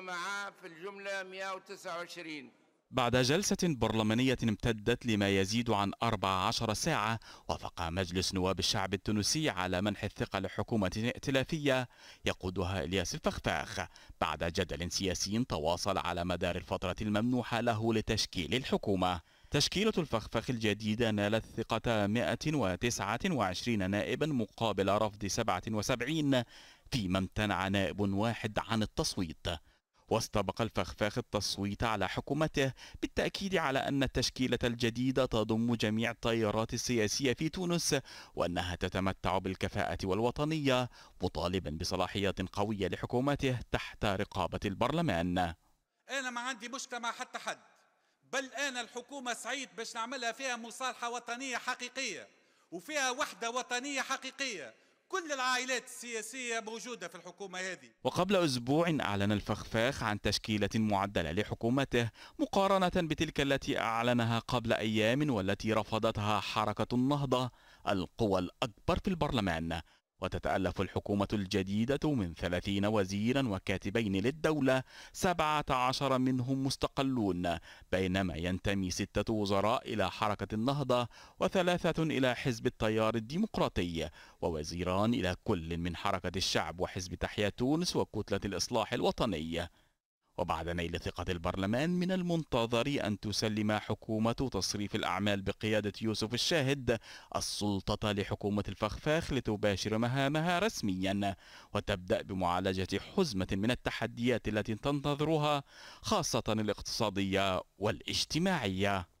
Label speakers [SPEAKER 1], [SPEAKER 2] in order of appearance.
[SPEAKER 1] معاه في الجملة 129 بعد جلسة برلمانية امتدت لما يزيد عن 14 ساعة وافق مجلس نواب الشعب التونسي على منح الثقة لحكومة ائتلافية يقودها إلياس الفخفاخ بعد جدل سياسي تواصل على مدار الفترة الممنوحة له لتشكيل الحكومة تشكيلة الفخفخ الجديدة نالت ثقة 129 نائبا مقابل رفض 77 فيما امتنع نائب واحد عن التصويت واستبق الفخفاخ التصويت على حكومته بالتأكيد على أن التشكيلة الجديدة تضم جميع التيارات السياسية في تونس وأنها تتمتع بالكفاءة والوطنية مطالبا بصلاحيات قوية لحكومته تحت رقابة البرلمان
[SPEAKER 2] أنا ما عندي مشكلة مع حتى حد بل أنا الحكومة سعيد باش نعملها فيها مصالحة وطنية حقيقية وفيها وحدة وطنية حقيقية كل العائلات السياسية موجودة في الحكومة هذه
[SPEAKER 1] وقبل أسبوع أعلن الفخفاخ عن تشكيلة معدلة لحكومته مقارنة بتلك التي أعلنها قبل أيام والتي رفضتها حركة النهضة القوى الأكبر في البرلمان وتتألف الحكومة الجديدة من 30 وزيرا وكاتبين للدولة 17 منهم مستقلون بينما ينتمي ستة وزراء إلى حركة النهضة وثلاثة إلى حزب التيار الديمقراطي ووزيران إلى كل من حركة الشعب وحزب تحيا تونس وكتلة الإصلاح الوطني وبعد نيل ثقة البرلمان من المنتظر أن تسلم حكومة تصريف الأعمال بقيادة يوسف الشاهد السلطة لحكومة الفخفاخ لتباشر مهامها رسميا وتبدأ بمعالجة حزمة من التحديات التي تنتظرها خاصة الاقتصادية والاجتماعية